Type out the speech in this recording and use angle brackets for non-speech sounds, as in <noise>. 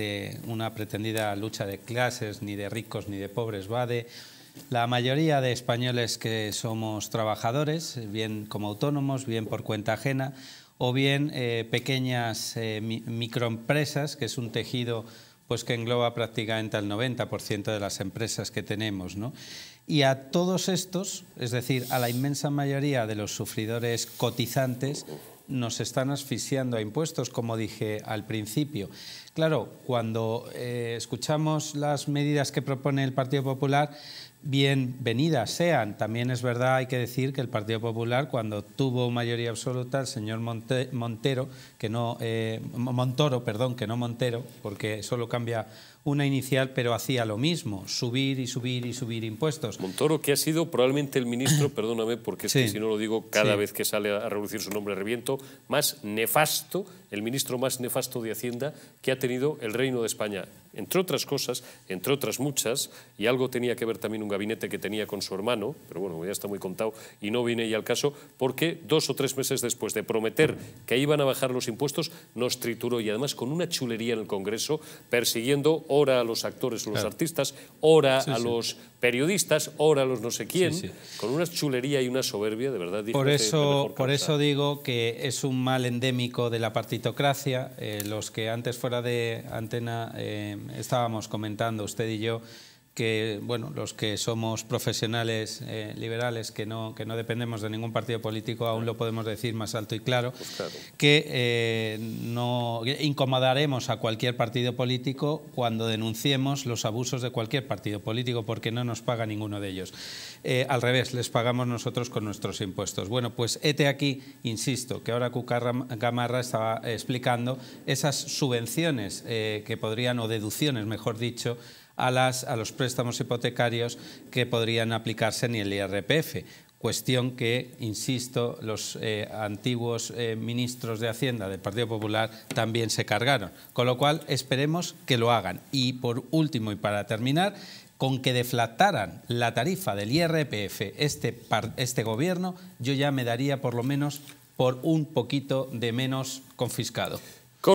de una pretendida lucha de clases, ni de ricos ni de pobres, va de la mayoría de españoles que somos trabajadores, bien como autónomos, bien por cuenta ajena, o bien eh, pequeñas eh, microempresas, que es un tejido pues que engloba prácticamente al 90% de las empresas que tenemos. Y a todos estos, es decir, a la inmensa mayoría de los sufridores cotizantes, nos están asfixiando a impuestos, como dije al principio. Claro, cuando eh, escuchamos las medidas que propone el Partido Popular, bienvenidas sean. También es verdad, hay que decir que el Partido Popular, cuando tuvo mayoría absoluta, el señor Montero, que no eh, Montoro, perdón, que no Montero, porque solo cambia una inicial, pero hacía lo mismo, subir y subir y subir impuestos. Montoro, que ha sido probablemente el ministro, <coughs> perdóname, porque si no lo digo cada vez que sale a reducir su nombre reviento, más nefasto, el ministro más nefasto de Hacienda que ha tenido el Reino de España entre otras cosas, entre otras muchas, y algo tenía que ver también un gabinete que tenía con su hermano, pero bueno, ya está muy contado y no viene ya al caso, porque dos o tres meses después de prometer que iban a bajar los impuestos, nos trituró y además con una chulería en el Congreso, persiguiendo ora a los actores, los artistas, ora a los periodistas, óralos, los no sé quién, con una chulería y una soberbia, de verdad. Por eso, por eso digo que es un mal endémico de la partitocracia. Eh, los que antes fuera de antena eh, estábamos comentando, usted y yo, que bueno, los que somos profesionales eh, liberales, que no, que no dependemos de ningún partido político, aún lo podemos decir más alto y claro, pues que eh, no incomodaremos a cualquier partido político cuando denunciemos los abusos de cualquier partido político, porque no nos paga ninguno de ellos. Eh, al revés, les pagamos nosotros con nuestros impuestos. Bueno, pues este aquí, insisto, que ahora Cucarra Gamarra estaba explicando esas subvenciones que podrían, o deducciones, mejor dicho, a, las, a los préstamos hipotecarios que podrían aplicarse en el IRPF cuestión que, insisto, los eh, antiguos eh, ministros de Hacienda del Partido Popular también se cargaron. Con lo cual, esperemos que lo hagan. Y por último y para terminar, con que deflataran la tarifa del IRPF este, este gobierno, yo ya me daría por lo menos por un poquito de menos confiscado.